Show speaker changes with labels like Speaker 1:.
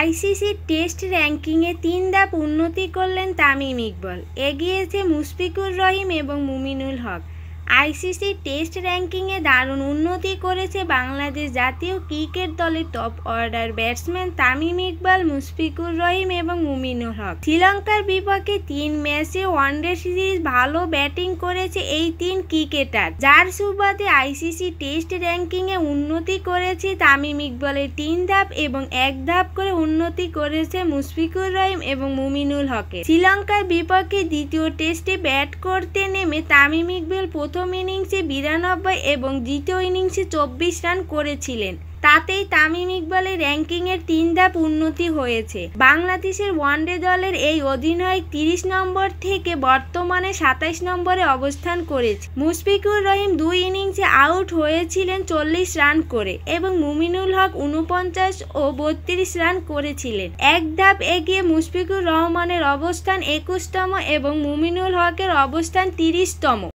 Speaker 1: ICC test র্যাঙ্কিংয়ে তিন ধাপ উন্নতি করলেন তামিম ইকবল এগিয়েছে মুশফিকুর রহিম এবং মুমিনুল হক আইসিসি টেস্ট র্যাঙ্কিংয়ে দারুণ উন্নতি করেছে বাংলাদেশ জাতীয় ক্রিকেট দলের top order batsman Tamim Iqbal Mushfiqur Rahim এবং মুমিনুল হক শ্রীলঙ্কার বিপক্ষে তিন ম্যাচে ওয়ানডে সিরিজ ভালো ব্যাটিং করেছে এই তিন ক্রিকেটার যার সুবাদে আইসিসি টেস্ট র্যাঙ্কিংয়ে উন্নতি করেছে তামিম ইকবালের তিন ধাপ এবং এক ধাপ করে উন্নতি করেছে মুশফিকুর রহিম এবং মুমিনুল হকে শ্রীলঙ্কার বিপক্ষে দ্বিতীয় টেস্টে ব্যাট করতে নেমে তামিম ইকবাল প্রথম প্রথম ইনিংসে বিরানব্বই এবং দ্বিতীয় ইনিংসে চব্বিশ রান করেছিলেন তাতেই তামিম ইকবালের র্যাঙ্কিংয়ের তিন ধাপ উন্নতি হয়েছে বাংলাদেশের ওয়ানডে দলের এই অধিনায়ক তিরিশ নম্বর থেকে বর্তমানে সাতাইশ নম্বরে অবস্থান করেছে মুশফিকুর রহিম দুই ইনিংসে আউট হয়েছিলেন চল্লিশ রান করে এবং মুমিনুল হক উনপঞ্চাশ ও বত্রিশ রান করেছিলেন এক ধাপ এগিয়ে মুশফিকুর রহমানের অবস্থান একুশতম এবং মুমিনুল হকের অবস্থান তিরিশতম